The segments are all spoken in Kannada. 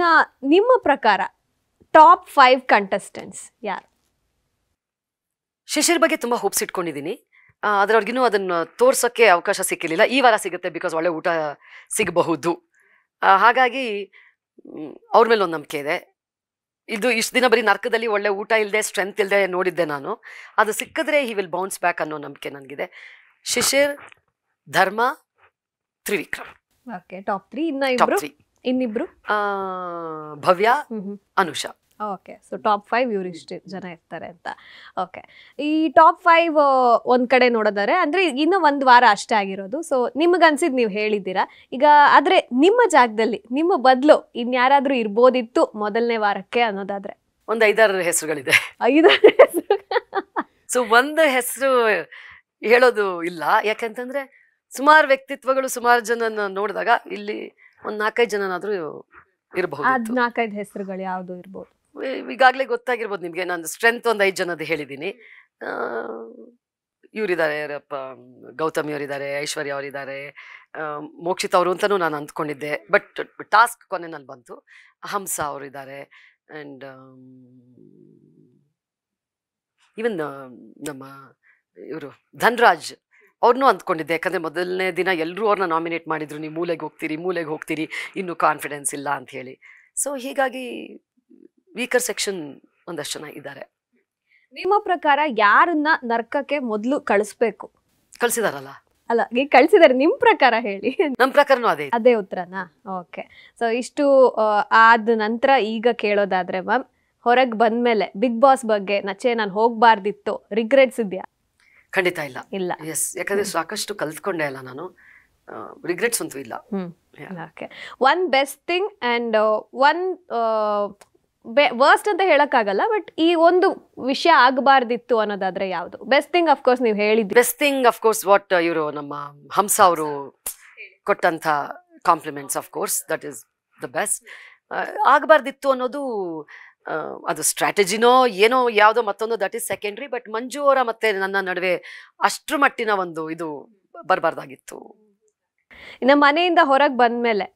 ನಾ ನಿಮ್ಮ ಪ್ರಕಾರ ಟಾಪ್ ಫೈವ್ ಕಂಟೆಸ್ಟೆಂಟ್ಸ್ ಯಾರು ಶಿಶಿರ್ ಬಗ್ಗೆ ತುಂಬಾ ಹೋಪ್ಸ್ ಇಟ್ಕೊಂಡಿದ್ದೀನಿ ಅದರವ್ರಿಗಿನ್ನೂ ಅದನ್ನು ತೋರ್ಸೋಕ್ಕೆ ಅವಕಾಶ ಸಿಕ್ಕಿರಲಿಲ್ಲ ಈ ವಾರ ಸಿಗುತ್ತೆ ಬಿಕಾಸ್ ಒಳ್ಳೆ ಊಟ ಸಿಗಬಹುದು ಹಾಗಾಗಿ ಅವ್ರ ಮೇಲೆ ಒಂದು ನಂಬಿಕೆ ಇದೆ ಇದು ಇಷ್ಟು ದಿನ ಬರೀ ನರ್ಕದಲ್ಲಿ ಒಳ್ಳೆ ಊಟ ಇಲ್ಲದೆ ಸ್ಟ್ರೆಂತ್ ಇಲ್ಲದೆ ನೋಡಿದ್ದೆ ನಾನು ಅದು ಸಿಕ್ಕಿದ್ರೆ ಹಿ ವಿಲ್ ಬೌನ್ಸ್ ಬ್ಯಾಕ್ ಅನ್ನೋ ನಂಬಿಕೆ ನನಗಿದೆ Shishir Dharma Trivikram okay top three ಇನ್ನ ತ್ರೀ ಇನ್ನಿಬ್ರು Bhavya Anusha okay so top five ಇವ್ರು ಜನ ಇರ್ತಾರೆ ಅಂತ ಓಕೆ ಈ ಟಾಪ್ ಫೈವ್ ಒಂದು ಕಡೆ ನೋಡೋದಾರೆ ಅಂದರೆ ಇನ್ನು ಒಂದು ವಾರ ಅಷ್ಟೇ ಆಗಿರೋದು ಸೊ ನಿಮಗೆ ಅನ್ಸಿದ್ದು ನೀವು ಹೇಳಿದ್ದೀರಾ ಈಗ ಆದರೆ ನಿಮ್ಮ ಜಾಗದಲ್ಲಿ ನಿಮ್ಮ ಬದಲು ಇನ್ಯಾರಾದರೂ ಇರ್ಬೋದಿತ್ತು ಮೊದಲನೇ ವಾರಕ್ಕೆ ಅನ್ನೋದಾದರೆ ಒಂದು ಐದಾರು ಹೆಸರುಗಳಿದೆ ಐದಾರು ಸೊ ಒಂದು ಹೆಸರು ಹೇಳೋದು ಇಲ್ಲ ಯಾಕಂತಂದ್ರೆ ಸುಮಾರು ವ್ಯಕ್ತಿತ್ವಗಳು ಸುಮಾರು ಜನ ನೋಡಿದಾಗ ಇಲ್ಲಿ ಒಂದ್ ನಾಲ್ಕೈದು ಜನನಾದರೂ ಇರಬಹುದು ನಾಲ್ಕೈದು ಹೆಸರುಗಳು ಯಾವುದು ಇರ್ಬೋದು ಈಗಾಗಲೇ ಗೊತ್ತಾಗಿರ್ಬೋದು ನಿಮಗೆ ನಾನು ಸ್ಟ್ರೆಂತ್ ಒಂದು ಐದು ಜನದ್ದು ಹೇಳಿದ್ದೀನಿ ಇವರಿದ್ದಾರೆ ಗೌತಮಿ ಅವರಿದ್ದಾರೆ ಐಶ್ವರ್ಯ ಅವರಿದ್ದಾರೆ ಮೋಕ್ಷಿತ್ ಅವರು ಅಂತಲೂ ನಾನು ಅಂದ್ಕೊಂಡಿದ್ದೆ ಬಟ್ ಟಾಸ್ಕ್ ನಾನು ಬಂತು ಹಂಸ ಅವರಿದ್ದಾರೆ ಅಂಡ್ ಈವನ್ um, ನಮ್ಮ ಇವರು ಧನ್ರಾಜ್ ಅವ್ರನ್ನೂ ಅಂದ್ಕೊಂಡಿದ್ದೆ ಯಾಕಂದರೆ ಮೊದಲನೇ ದಿನ ಎಲ್ಲರೂ ಅವ್ರನ್ನ ನಾಮಿನೇಟ್ ಮಾಡಿದ್ರು ನೀವು ಮೂಲೆಗೆ ಹೋಗ್ತೀರಿ ಮೂಲೆಗೆ ಹೋಗ್ತೀರಿ ಇನ್ನೂ ಕಾನ್ಫಿಡೆನ್ಸ್ ಇಲ್ಲ ಅಂತ ಹೇಳಿ ಸೊ ಹೀಗಾಗಿ ವೀಕರ್ ಸೆಕ್ಷನ್ ಒಂದಷ್ಟು ಜನ ಇದ್ದಾರೆ ನಿಮ್ಮ ಪ್ರಕಾರ ಯಾರನ್ನ ನರ್ಕಕ್ಕೆ ಮೊದಲು ಕಳಿಸ್ಬೇಕು ಕಳಿಸಿದಾರಲ್ಲ ಅಲ್ಲ ಈಗ ಕಳಿಸಿದಾರೆ ನಿಮ್ ಪ್ರಕಾರ ಹೇಳಿ ನಮ್ ಪ್ರಕಾರನೂ ಅದೇ ಅದೇ ಉತ್ತರನಾ ಓಕೆ ಸೊ ಇಷ್ಟು ಆದ ನಂತರ ಈಗ ಕೇಳೋದಾದ್ರೆ ಮ್ಯಾಮ್ ಹೊರಗೆ ಮೇಲೆ ಬಿಗ್ ಬಾಸ್ ಬಗ್ಗೆ ನಚೆ ನಾನು ಹೋಗ್ಬಾರ್ದಿತ್ತು ರಿಗ್ರೆಟ್ಸ್ ಇದೆಯಾ ಖಂಡಿತ ಇಲ್ಲ ಇಲ್ಲ ಎಸ್ ಯಾಕಂದ್ರೆ ಸಾಕಷ್ಟು ಕಲ್ತ್ಕೊಂಡೆ ಅಲ್ಲ ನಾನು ರಿಗ್ರೆಟ್ಸ್ ಅಂತೂ ಇಲ್ಲ okay one best thing and one worst ಅಂತ ಹೇಳೋಕ್ಕಾಗಲ್ಲ ಬಟ್ ಈ ಒಂದು ವಿಷಯ ಆಗಬಾರ್ದಿತ್ತು ಅನ್ನೋದಾದ್ರೆ ಯಾವುದು ಬೆಸ್ಟ್ ಥಿಂಗ್ ಅಫ್ಕೋರ್ಸ್ ನೀವು ಹೇಳಿದ್ರಿ ಬೆಸ್ಟ್ ಥಿಂಗ್ ಅಫ್ಕೋರ್ಸ್ ವಾಟ್ ಇವರು ನಮ್ಮ ಹಂಸ ಅವರು ಕೊಟ್ಟಂಥ compliments of course that is the best ಆಗಬಾರ್ದಿತ್ತು ಅನ್ನೋದು ಅದು ಸ್ಟ್ರಾಟಜಿನೋ ಏನೋ ಯಾವುದೋ ಮತ್ತೊಂದು that is secondary but Manju ಅವರ ಮತ್ತೆ ನನ್ನ ನಡುವೆ ಅಷ್ಟು ಮಟ್ಟಿನ ಒಂದು ಇದು ಬರಬಾರ್ದಾಗಿತ್ತು ಇನ್ನು ಮನೆಯಿಂದ ಹೊರಗೆ ಬಂದ ಮೇಲೆ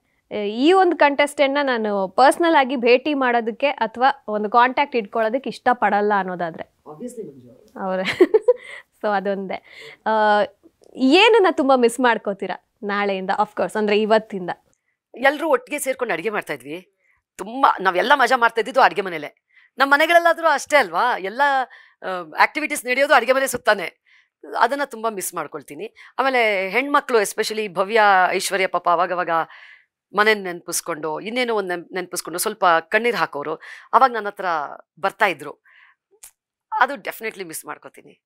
ಈ ಒಂದು ಕಂಟೆಸ್ಟೆಂಟ್ನ ನಾನು ಪರ್ಸ್ನಲ್ ಆಗಿ ಭೇಟಿ ಮಾಡೋದಕ್ಕೆ ಅಥವಾ ಒಂದು ಕಾಂಟ್ಯಾಕ್ಟ್ ಇಟ್ಕೊಳ್ಳೋದಕ್ಕೆ ಇಷ್ಟಪಡಲ್ಲ ಅನ್ನೋದಾದರೆ ಅವರೇ ಸೊ ಅದೊಂದೇ ಏನನ್ನ ತುಂಬ ಮಿಸ್ ಮಾಡ್ಕೋತೀರಾ ನಾಳೆಯಿಂದ ಆಫ್ಕೋರ್ಸ್ ಅಂದರೆ ಇವತ್ತಿಂದ ಎಲ್ಲರೂ ಒಟ್ಟಿಗೆ ಸೇರ್ಕೊಂಡು ಅಡುಗೆ ಮಾಡ್ತಾಯಿದ್ವಿ ತುಂಬ ನಾವೆಲ್ಲ ಮಜಾ ಮಾಡ್ತಾ ಇದ್ದಿದ್ದು ಅಡುಗೆ ಮನೇಲೆ ನಮ್ಮ ಮನೆಗಳೆಲ್ಲಾದರೂ ಅಷ್ಟೇ ಅಲ್ವಾ ಎಲ್ಲ ಆ್ಯಕ್ಟಿವಿಟೀಸ್ ನಡೆಯೋದು ಅಡುಗೆ ಮನೆ ಸುತ್ತಾನೆ ಅದನ್ನು ತುಂಬ ಮಿಸ್ ಮಾಡ್ಕೊಳ್ತೀನಿ ಆಮೇಲೆ ಹೆಣ್ಮಕ್ಳು ಎಸ್ಪೆಷಲಿ ಭವ್ಯ ಐಶ್ವರ್ಯ ಪಾಪ ಅವಾಗವಾಗ ಮನೆ ನೆನಪಿಸ್ಕೊಂಡು ಇನ್ನೇನೋ ಒಂದು ನೆನ್ ನೆನಪಿಸ್ಕೊಂಡು ಸ್ವಲ್ಪ ಕಣ್ಣೀರು ಹಾಕೋರು ಅವಾಗ ನನ್ನ ಹತ್ರ ಬರ್ತಾಯಿದ್ರು ಅದು ಡೆಫಿನೆಟ್ಲಿ ಮಿಸ್ ಮಾಡ್ಕೋತೀನಿ